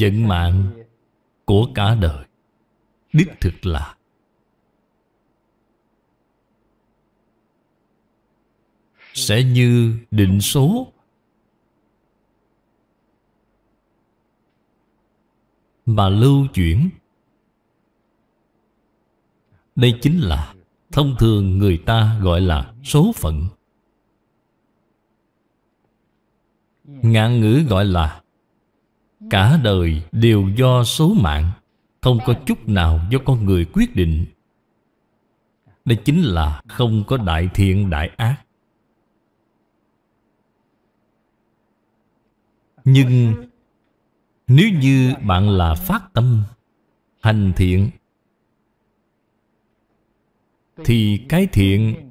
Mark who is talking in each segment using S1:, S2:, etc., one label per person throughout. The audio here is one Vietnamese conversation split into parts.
S1: vận mạng của cả đời đích thực là sẽ như định số mà lưu chuyển đây chính là thông thường người ta gọi là số phận ngạn ngữ gọi là Cả đời đều do số mạng Không có chút nào do con người quyết định Đây chính là không có đại thiện đại ác Nhưng nếu như bạn là phát tâm Hành thiện Thì cái thiện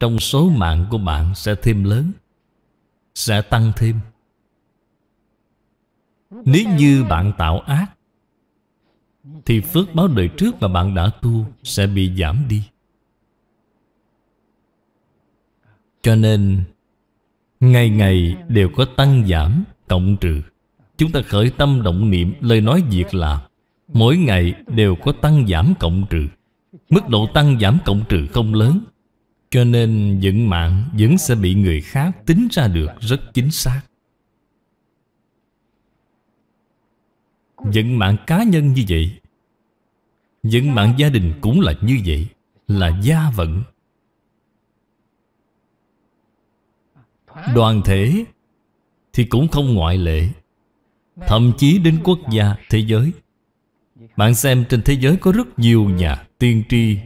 S1: Trong số mạng của bạn sẽ thêm lớn Sẽ tăng thêm nếu như bạn tạo ác Thì phước báo đời trước mà bạn đã tu Sẽ bị giảm đi Cho nên Ngày ngày đều có tăng giảm Cộng trừ Chúng ta khởi tâm động niệm Lời nói việc làm Mỗi ngày đều có tăng giảm cộng trừ Mức độ tăng giảm cộng trừ không lớn Cho nên dựng mạng vẫn sẽ bị người khác tính ra được rất chính xác Vận mạng cá nhân như vậy Vận mạng gia đình cũng là như vậy Là gia vận Đoàn thể Thì cũng không ngoại lệ Thậm chí đến quốc gia, thế giới Bạn xem trên thế giới có rất nhiều nhà tiên tri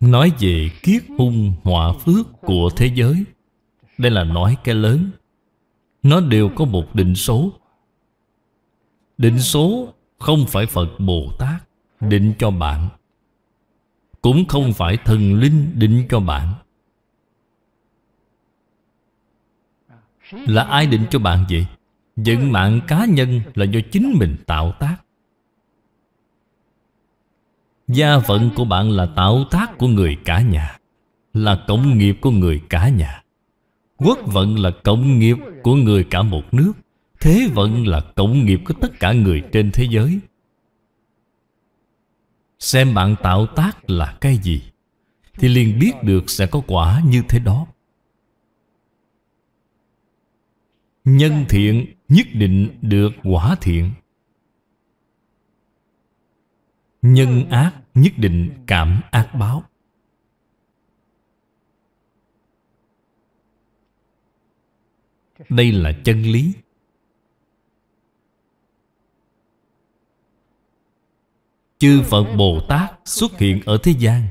S1: Nói về kiết hung họa phước của thế giới Đây là nói cái lớn Nó đều có một định số Định số không phải Phật Bồ Tát định cho bạn Cũng không phải thần linh định cho bạn Là ai định cho bạn vậy? Vận mạng cá nhân là do chính mình tạo tác Gia phận của bạn là tạo tác của người cả nhà Là cộng nghiệp của người cả nhà Quốc vận là cộng nghiệp của người cả một nước Thế vận là cộng nghiệp của tất cả người trên thế giới Xem bạn tạo tác là cái gì Thì liền biết được sẽ có quả như thế đó Nhân thiện nhất định được quả thiện Nhân ác nhất định cảm ác báo Đây là chân lý chư Phật Bồ Tát xuất hiện ở thế gian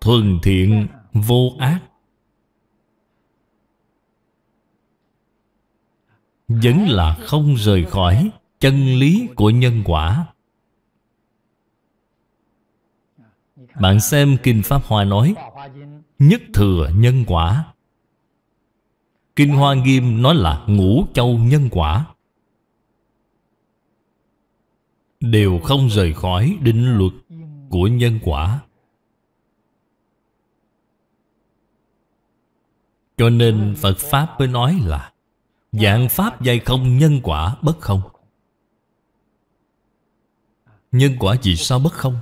S1: Thuần thiện vô ác Vẫn là không rời khỏi chân lý của nhân quả Bạn xem Kinh Pháp Hoa nói Nhất thừa nhân quả Kinh Hoa Nghiêm nói là ngũ châu nhân quả đều không rời khỏi định luật của nhân quả cho nên phật pháp mới nói là dạng pháp dạy không nhân quả bất không nhân quả gì sao bất không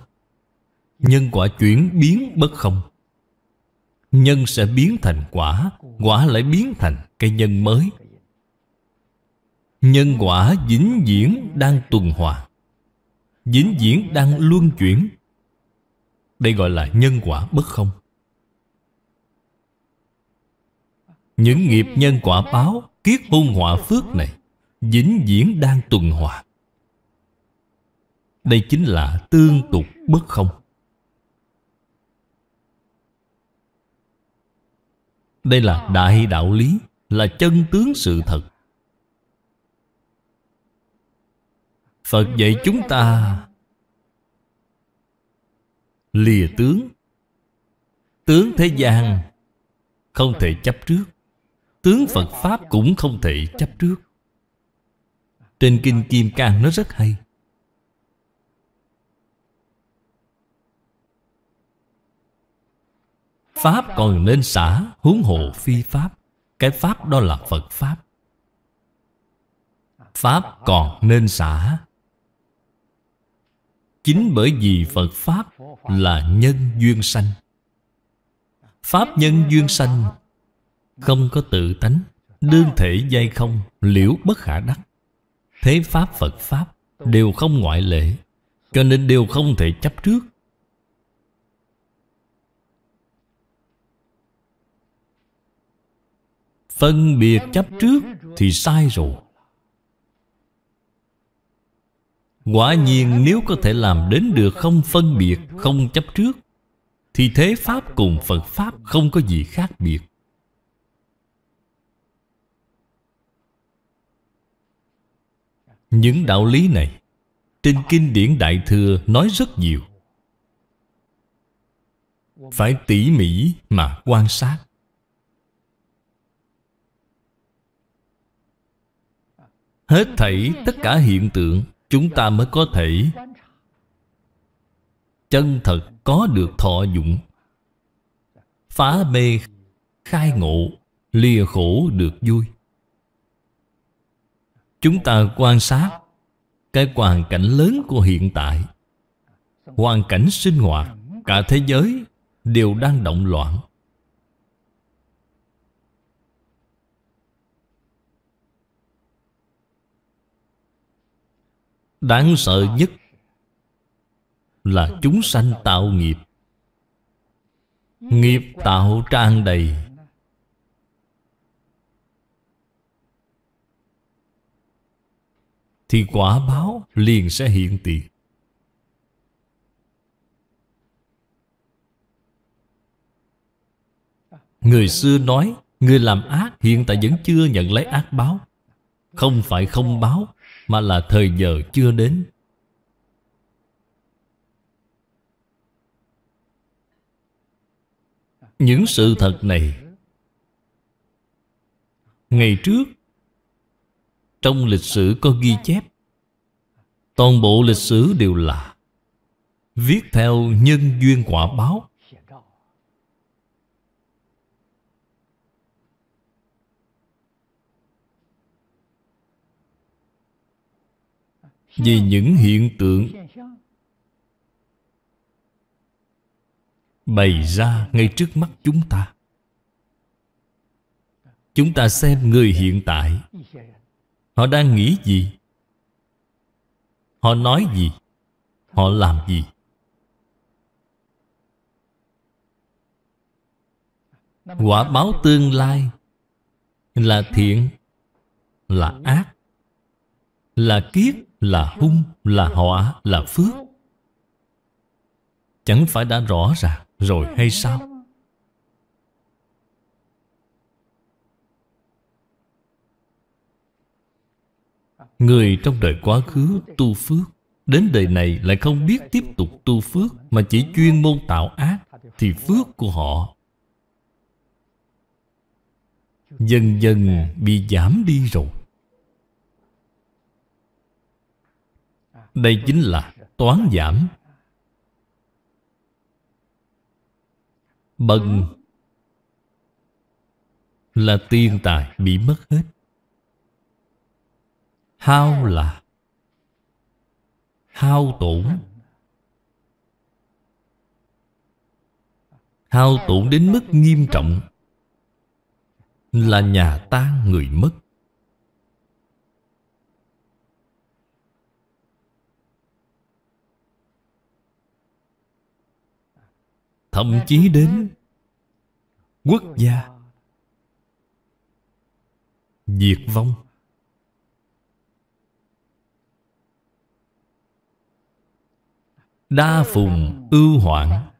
S1: nhân quả chuyển biến bất không nhân sẽ biến thành quả quả lại biến thành cây nhân mới nhân quả vĩnh viễn đang tuần hoàn vĩnh viễn đang luân chuyển đây gọi là nhân quả bất không những nghiệp nhân quả báo kiết hung họa phước này vĩnh viễn đang tuần hòa đây chính là tương tục bất không đây là đại đạo lý là chân tướng sự thật Phật dạy chúng ta Lìa tướng Tướng thế gian Không thể chấp trước Tướng Phật Pháp cũng không thể chấp trước Trên Kinh Kim Cang nó rất hay Pháp còn nên xả huống hộ phi Pháp Cái Pháp đó là Phật Pháp Pháp còn nên xả Chính bởi vì Phật Pháp là nhân duyên sanh Pháp nhân duyên sanh Không có tự tánh Đương thể dây không Liễu bất khả đắc Thế Pháp Phật Pháp Đều không ngoại lệ Cho nên đều không thể chấp trước Phân biệt chấp trước thì sai rồi Quả nhiên nếu có thể làm đến được không phân biệt, không chấp trước Thì thế Pháp cùng Phật Pháp không có gì khác biệt Những đạo lý này Trên kinh điển Đại Thừa nói rất nhiều Phải tỉ mỉ mà quan sát Hết thảy tất cả hiện tượng chúng ta mới có thể chân thật có được thọ dụng phá mê khai ngộ lìa khổ được vui chúng ta quan sát cái hoàn cảnh lớn của hiện tại hoàn cảnh sinh hoạt cả thế giới đều đang động loạn Đáng sợ nhất Là chúng sanh tạo nghiệp Nghiệp tạo tràn đầy Thì quả báo liền sẽ hiện tiền Người xưa nói Người làm ác hiện tại vẫn chưa nhận lấy ác báo Không phải không báo mà là thời giờ chưa đến Những sự thật này Ngày trước Trong lịch sử có ghi chép Toàn bộ lịch sử đều là Viết theo nhân duyên quả báo về những hiện tượng bày ra ngay trước mắt chúng ta chúng ta xem người hiện tại họ đang nghĩ gì họ nói gì họ làm gì quả báo tương lai là thiện là ác là kiết là hung, là họa, là phước Chẳng phải đã rõ ràng rồi hay sao? Người trong đời quá khứ tu phước Đến đời này lại không biết tiếp tục tu phước Mà chỉ chuyên môn tạo ác Thì phước của họ Dần dần bị giảm đi rồi Đây chính là toán giảm Bần Là tiền tài bị mất hết Hao là Hao tổn Hao tổn đến mức nghiêm trọng Là nhà tan người mất thậm chí đến quốc gia diệt vong đa phùng ưu hoạn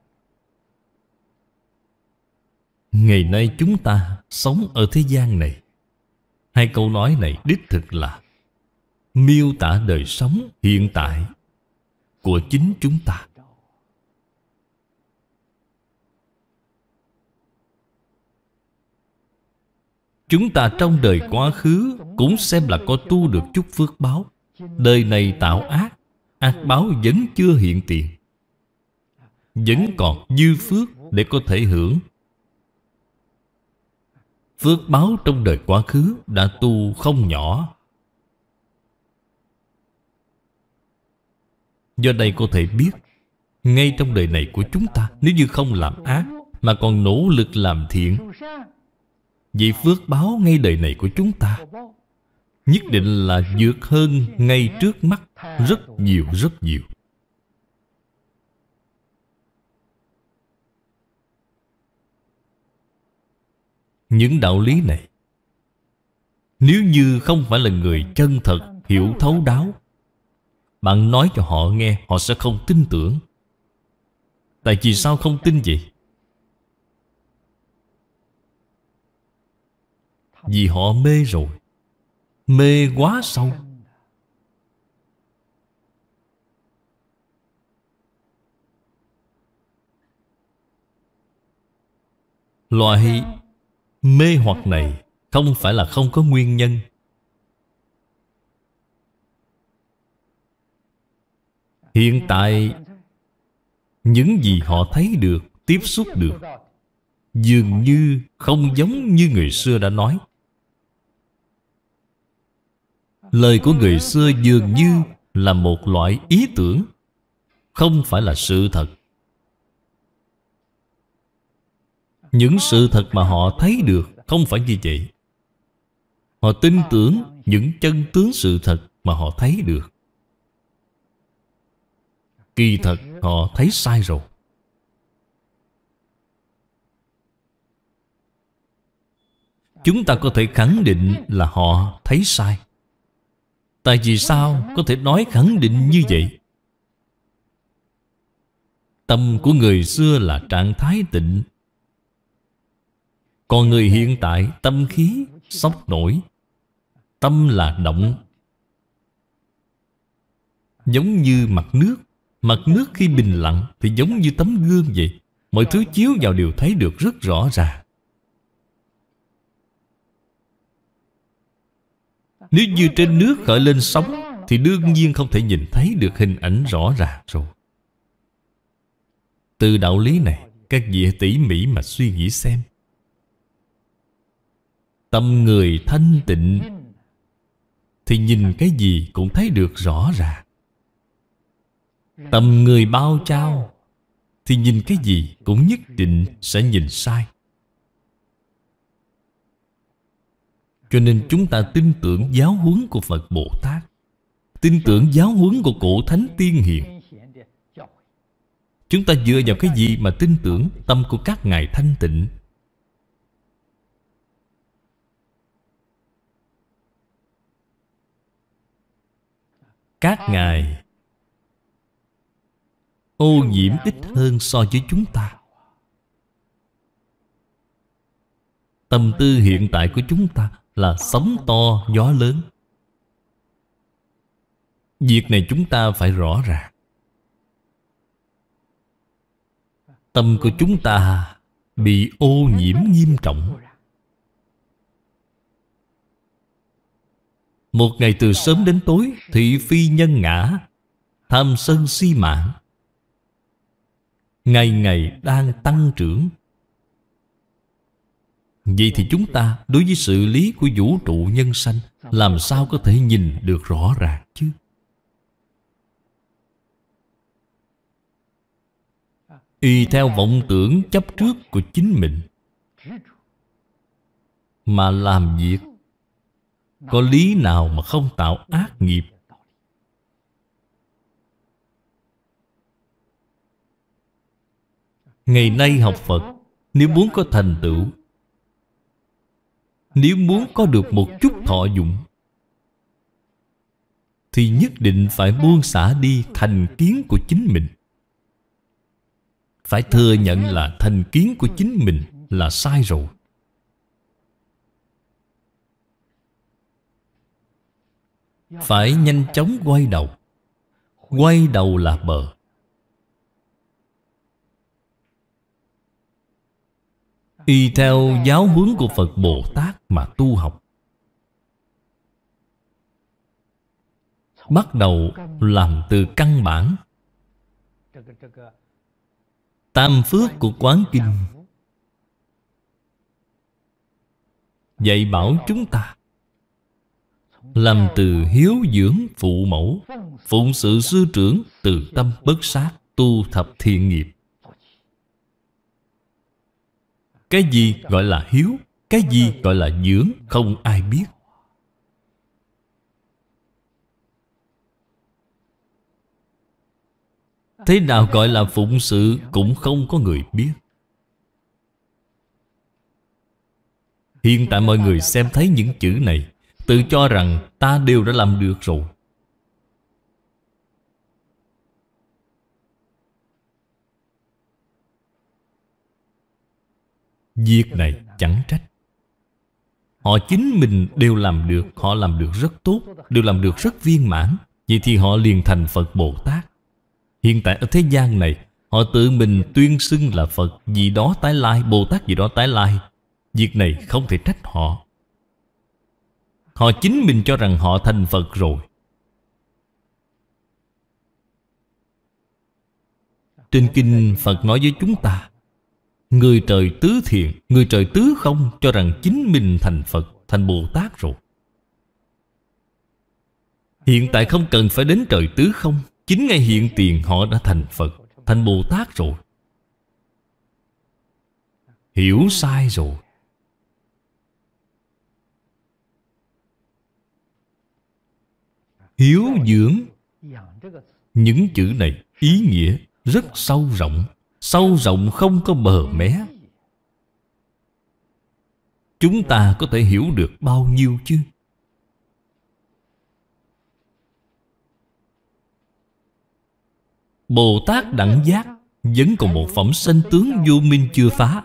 S1: ngày nay chúng ta sống ở thế gian này hai câu nói này đích thực là miêu tả đời sống hiện tại của chính chúng ta Chúng ta trong đời quá khứ Cũng xem là có tu được chút phước báo Đời này tạo ác Ác báo vẫn chưa hiện tiền Vẫn còn dư phước để có thể hưởng Phước báo trong đời quá khứ đã tu không nhỏ Do đây có thể biết Ngay trong đời này của chúng ta Nếu như không làm ác Mà còn nỗ lực làm thiện vì phước báo ngay đời này của chúng ta Nhất định là vượt hơn ngay trước mắt Rất nhiều rất nhiều Những đạo lý này Nếu như không phải là người chân thật Hiểu thấu đáo Bạn nói cho họ nghe Họ sẽ không tin tưởng Tại vì sao không tin vậy Vì họ mê rồi Mê quá sâu Loại mê hoặc này Không phải là không có nguyên nhân Hiện tại Những gì họ thấy được Tiếp xúc được Dường như không giống như người xưa đã nói Lời của người xưa dường như là một loại ý tưởng Không phải là sự thật Những sự thật mà họ thấy được không phải như vậy Họ tin tưởng những chân tướng sự thật mà họ thấy được Kỳ thật họ thấy sai rồi Chúng ta có thể khẳng định là họ thấy sai Tại vì sao có thể nói khẳng định như vậy? Tâm của người xưa là trạng thái tịnh Còn người hiện tại tâm khí sốc nổi Tâm là động Giống như mặt nước Mặt nước khi bình lặng thì giống như tấm gương vậy Mọi thứ chiếu vào đều thấy được rất rõ ràng Nếu như trên nước khởi lên sóng Thì đương nhiên không thể nhìn thấy được hình ảnh rõ ràng rồi Từ đạo lý này Các vị hãy tỉ mỉ mà suy nghĩ xem Tâm người thanh tịnh Thì nhìn cái gì cũng thấy được rõ ràng Tâm người bao trao Thì nhìn cái gì cũng nhất định sẽ nhìn sai Cho nên chúng ta tin tưởng giáo huấn của Phật Bồ Tát Tin tưởng giáo huấn của cổ Thánh Tiên Hiền Chúng ta dựa vào cái gì mà tin tưởng tâm của các ngài thanh tịnh Các ngài Ô nhiễm ít hơn so với chúng ta Tâm tư hiện tại của chúng ta là sóng to gió lớn Việc này chúng ta phải rõ ràng Tâm của chúng ta bị ô nhiễm nghiêm trọng Một ngày từ sớm đến tối Thị phi nhân ngã Tham sân si mạng Ngày ngày đang tăng trưởng Vậy thì chúng ta đối với sự lý của vũ trụ nhân sanh Làm sao có thể nhìn được rõ ràng chứ Y theo vọng tưởng chấp trước của chính mình Mà làm việc Có lý nào mà không tạo ác nghiệp Ngày nay học Phật Nếu muốn có thành tựu nếu muốn có được một chút thọ dụng Thì nhất định phải buông xả đi thành kiến của chính mình Phải thừa nhận là thành kiến của chính mình là sai rồi Phải nhanh chóng quay đầu Quay đầu là bờ y theo giáo huấn của Phật Bồ Tát mà tu học. Bắt đầu làm từ căn bản. Tam phước của Quán Kinh dạy bảo chúng ta làm từ hiếu dưỡng phụ mẫu Phụng sự sư trưởng Từ tâm bất sát Tu thập thiện nghiệp Cái gì gọi là hiếu Cái gì gọi là dưỡng Không ai biết Thế nào gọi là phụng sự Cũng không có người biết Hiện tại mọi người xem thấy những chữ này Tự cho rằng ta đều đã làm được rồi Việc này chẳng trách Họ chính mình đều làm được Họ làm được rất tốt Đều làm được rất viên mãn Vậy thì họ liền thành Phật Bồ Tát Hiện tại ở thế gian này Họ tự mình tuyên xưng là Phật Vì đó tái lai, Bồ Tát gì đó tái lai Việc này không thể trách họ Họ chính mình cho rằng họ thành Phật rồi Trên kinh Phật nói với chúng ta Người trời tứ thiện, người trời tứ không cho rằng chính mình thành Phật, thành Bồ Tát rồi. Hiện tại không cần phải đến trời tứ không, chính ngay hiện tiền họ đã thành Phật, thành Bồ Tát rồi. Hiểu sai rồi. Hiếu dưỡng Những chữ này ý nghĩa rất sâu rộng sâu rộng không có bờ mé chúng ta có thể hiểu được bao nhiêu chứ bồ tát đẳng giác vẫn còn một phẩm sanh tướng vô minh chưa phá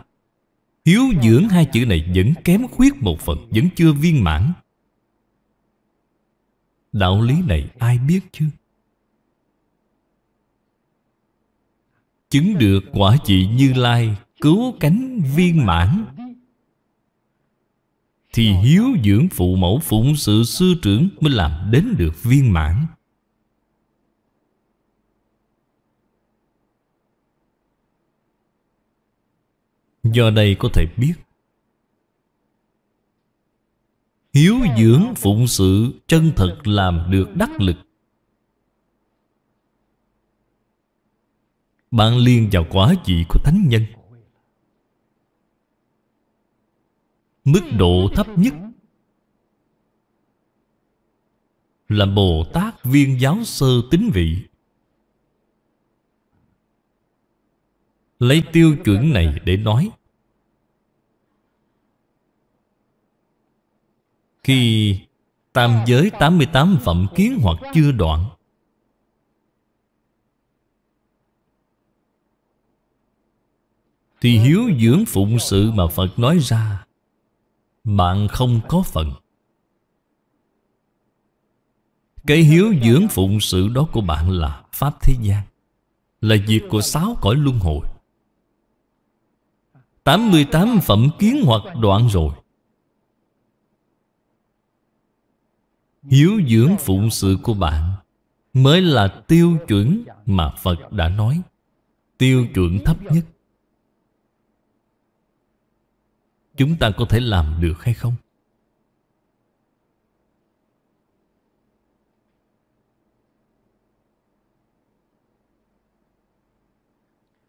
S1: hiếu dưỡng hai chữ này vẫn kém khuyết một phần vẫn chưa viên mãn đạo lý này ai biết chưa chứng được quả vị như lai cứu cánh viên mãn thì hiếu dưỡng phụ mẫu phụng sự sư trưởng mới làm đến được viên mãn do đây có thể biết hiếu dưỡng phụng sự chân thật làm được đắc lực Bạn liên vào quả vị của thánh nhân Mức độ thấp nhất Là Bồ Tát Viên Giáo Sơ Tính Vị Lấy tiêu chuẩn này để nói Khi tam giới 88 phẩm kiến hoặc chưa đoạn Thì hiếu dưỡng phụng sự mà Phật nói ra Bạn không có phần Cái hiếu dưỡng phụng sự đó của bạn là Pháp thế gian Là việc của sáu cõi luân hồi 88 phẩm kiến hoặc đoạn rồi Hiếu dưỡng phụng sự của bạn Mới là tiêu chuẩn mà Phật đã nói Tiêu chuẩn thấp nhất Chúng ta có thể làm được hay không?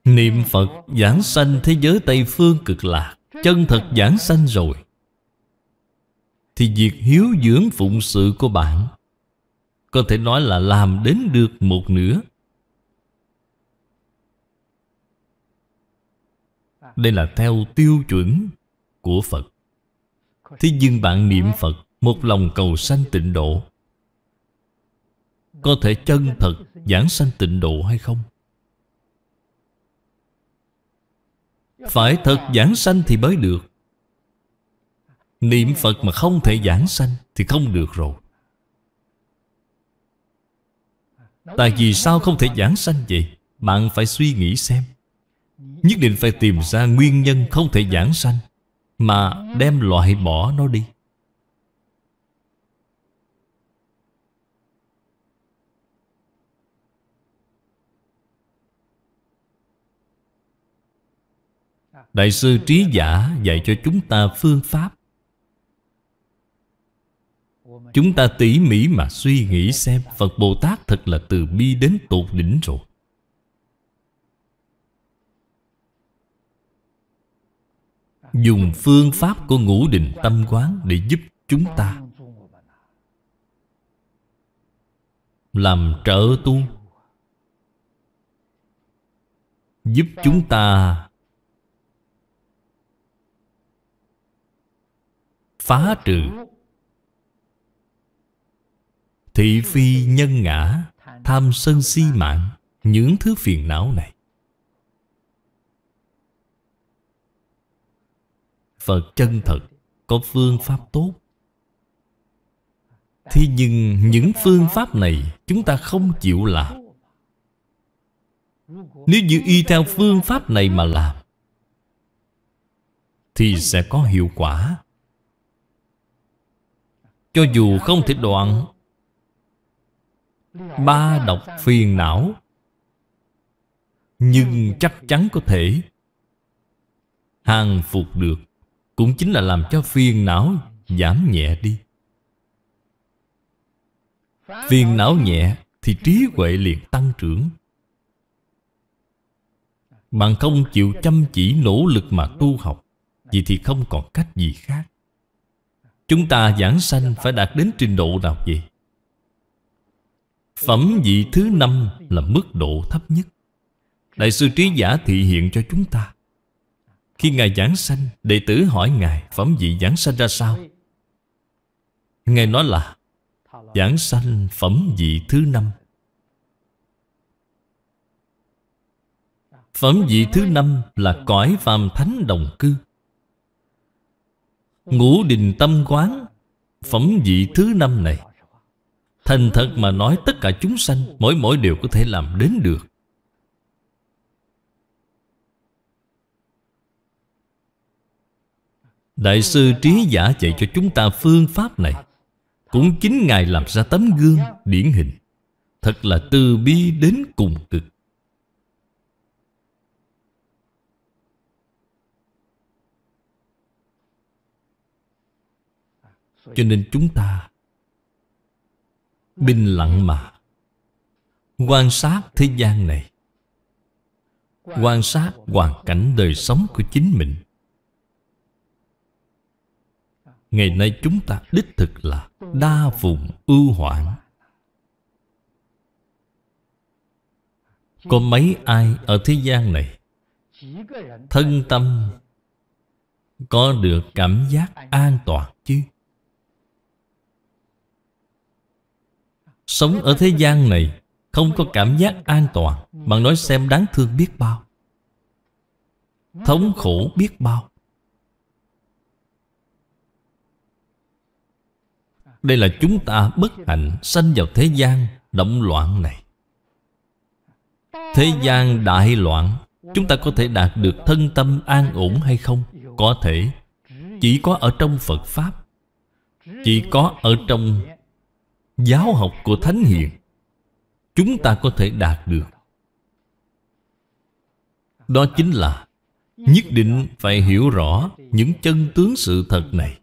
S1: Niệm Phật giảng sanh thế giới Tây Phương cực lạc Chân thật giảng sanh rồi Thì việc hiếu dưỡng phụng sự của bạn Có thể nói là làm đến được một nửa Đây là theo tiêu chuẩn của Phật Thế nhưng bạn niệm Phật Một lòng cầu sanh tịnh độ Có thể chân thật giảng sanh tịnh độ hay không? Phải thật giảng sanh thì mới được Niệm Phật mà không thể giảng sanh Thì không được rồi Tại vì sao không thể giảng sanh vậy? Bạn phải suy nghĩ xem Nhất định phải tìm ra nguyên nhân không thể giảng sanh mà đem loại bỏ nó đi đại sư trí giả dạy cho chúng ta phương pháp chúng ta tỉ mỉ mà suy nghĩ xem phật bồ tát thật là từ bi đến tột đỉnh rồi dùng phương pháp của ngũ định tâm quán để giúp chúng ta làm trợ tu giúp chúng ta phá trừ thị phi nhân ngã tham sân si mạng những thứ phiền não này Phật chân thật Có phương pháp tốt Thế nhưng những phương pháp này Chúng ta không chịu làm Nếu như y theo phương pháp này mà làm Thì sẽ có hiệu quả Cho dù không thể đoạn Ba độc phiền não Nhưng chắc chắn có thể hàng phục được cũng chính là làm cho phiền não giảm nhẹ đi Phiền não nhẹ thì trí huệ liền tăng trưởng Bạn không chịu chăm chỉ nỗ lực mà tu học Vậy thì không còn cách gì khác Chúng ta giảng sanh phải đạt đến trình độ nào vậy? Phẩm vị thứ năm là mức độ thấp nhất Đại sư Trí Giả thị hiện cho chúng ta khi Ngài giảng sanh Đệ tử hỏi Ngài Phẩm vị giảng sanh ra sao Ngài nói là Giảng sanh phẩm vị thứ năm Phẩm vị thứ năm là cõi phàm thánh đồng cư Ngũ đình tâm quán Phẩm vị thứ năm này Thành thật mà nói tất cả chúng sanh Mỗi mỗi đều có thể làm đến được Đại sư trí giả dạy cho chúng ta phương pháp này Cũng chính Ngài làm ra tấm gương điển hình Thật là từ bi đến cùng cực Cho nên chúng ta Bình lặng mà Quan sát thế gian này Quan sát hoàn cảnh đời sống của chính mình Ngày nay chúng ta đích thực là Đa vùng ưu hoạn Có mấy ai ở thế gian này Thân tâm Có được cảm giác an toàn chứ Sống ở thế gian này Không có cảm giác an toàn Bạn nói xem đáng thương biết bao Thống khổ biết bao Đây là chúng ta bất hạnh sanh vào thế gian động loạn này Thế gian đại loạn Chúng ta có thể đạt được thân tâm an ổn hay không? Có thể Chỉ có ở trong Phật Pháp Chỉ có ở trong giáo học của Thánh Hiền Chúng ta có thể đạt được Đó chính là Nhất định phải hiểu rõ những chân tướng sự thật này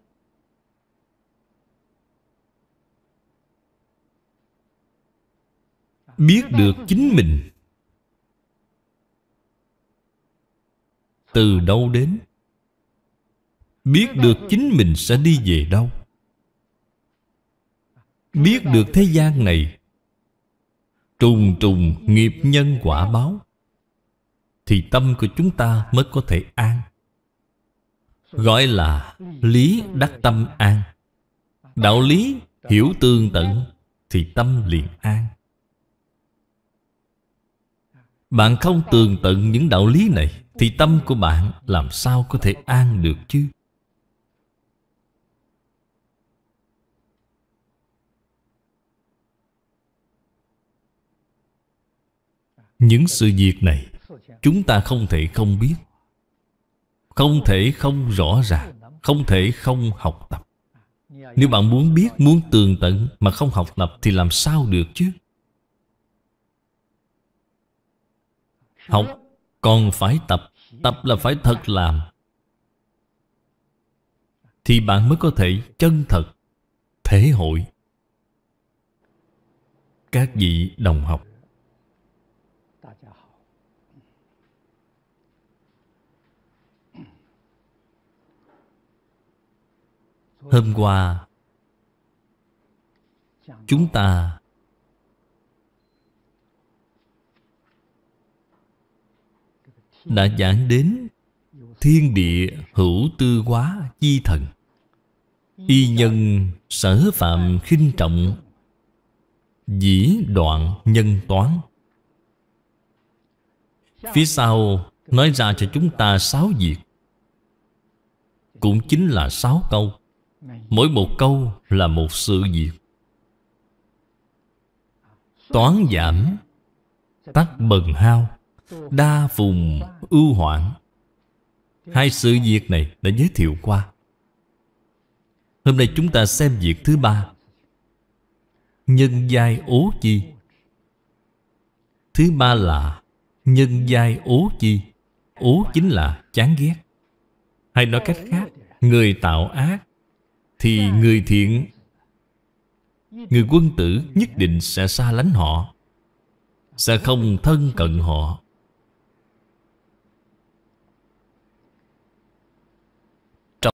S1: biết được chính mình từ đâu đến biết được chính mình sẽ đi về đâu biết được thế gian này trùng trùng nghiệp nhân quả báo thì tâm của chúng ta mới có thể an gọi là lý đắc tâm an đạo lý hiểu tương tận thì tâm liền an bạn không tường tận những đạo lý này Thì tâm của bạn làm sao có thể an được chứ Những sự việc này Chúng ta không thể không biết Không thể không rõ ràng Không thể không học tập Nếu bạn muốn biết, muốn tường tận Mà không học tập thì làm sao được chứ Học còn phải tập Tập là phải thật làm Thì bạn mới có thể chân thật thế hội Các vị đồng học Hôm qua Chúng ta đã giảng đến thiên địa hữu tư quá chi thần y nhân sở phạm khinh trọng dĩ đoạn nhân toán phía sau nói ra cho chúng ta sáu việc cũng chính là sáu câu mỗi một câu là một sự việc toán giảm tắt bần hao đa vùng ưu hoạn hai sự việc này đã giới thiệu qua hôm nay chúng ta xem việc thứ ba nhân giai ố chi thứ ba là nhân giai ố chi ố chính là chán ghét hay nói cách khác người tạo ác thì người thiện người quân tử nhất định sẽ xa lánh họ sẽ không thân cận họ